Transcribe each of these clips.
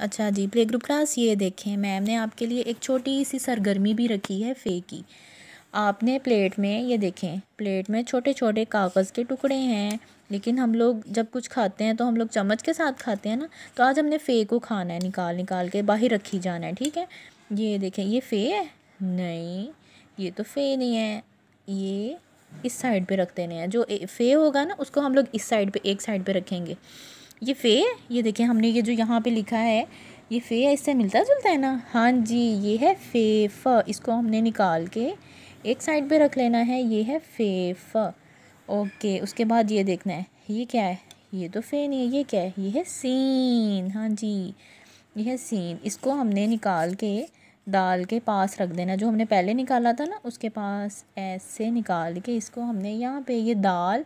अच्छा जी play group class ये देखें मैम ने आपके लिए एक छोटी सी सरगर्मी भी रखी है फे की आपने प्लेट में ये देखें प्लेट में छोटे छोटे कागज़ के टुकड़े हैं लेकिन हम लोग जब कुछ खाते हैं तो हम लोग चम्मच के साथ खाते हैं ना तो आज हमने फ़े को खाना है निकाल निकाल के बाहर रखी जाना है ठीक है ये देखें ये फ़े है नहीं ये तो फ़े नहीं है ये इस साइड पे रख देने हैं जो फ़े होगा ना उसको हम लोग इस साइड पे एक साइड पे रखेंगे ये फ़े ये देखिए हमने ये जो यहाँ पे लिखा है ये फ़े है इससे मिलता जुलता है ना हाँ जी ये है फ़े फ इसको हमने निकाल के एक साइड पे रख लेना है ये है फ़े फ ओके उसके बाद ये देखना है ये क्या है ये तो फ़े नहीं है ये क्या है ये है सीन हाँ जी ये है सीन इसको हमने निकाल के दाल के पास रख देना जो हमने पहले निकाला था ना उसके पास ऐसे निकाल के इसको हमने यहाँ पे ये दाल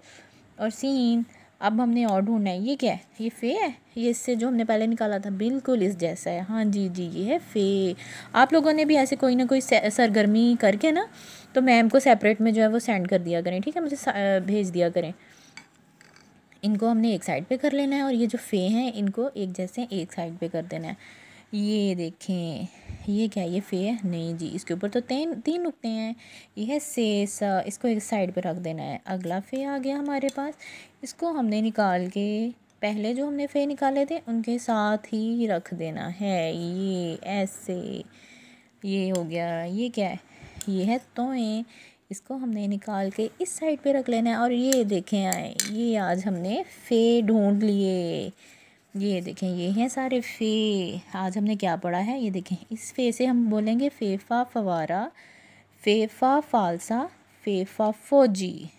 और सीन अब हमने और ढूंढना है ये क्या है ये फे है ये इससे जो हमने पहले निकाला था बिल्कुल इस जैसा है हाँ जी जी ये है फे आप लोगों ने भी ऐसे कोई ना कोई सरगर्मी करके ना तो मैम को सेपरेट में जो है वो सेंड कर दिया करें ठीक है मुझे भेज दिया करें इनको हमने एक साइड पे कर लेना है और ये जो फे हैं इनको एक जैसे एक साइड पे कर देना है ये देखें ये क्या ये फे है नहीं जी इसके ऊपर तो तीन तीन नुकते हैं ये है से सा इसको एक साइड पे रख देना है अगला फे आ गया हमारे पास इसको हमने निकाल के पहले जो हमने फे निकाले थे उनके साथ ही रख देना है ये ऐसे ये हो गया ये क्या है ये है तोएँ इसको हमने निकाल के इस साइड पे रख लेना है और ये देखें आए ये आज हमने फे ढूंढ लिए ये देखें ये हैं सारे फ़े आज हमने क्या पढ़ा है ये देखें इस फ़े से हम बोलेंगे फ़ेफ़ा फवारा फ़ेफ़ा फालसा फ़ेफ़ा फौजी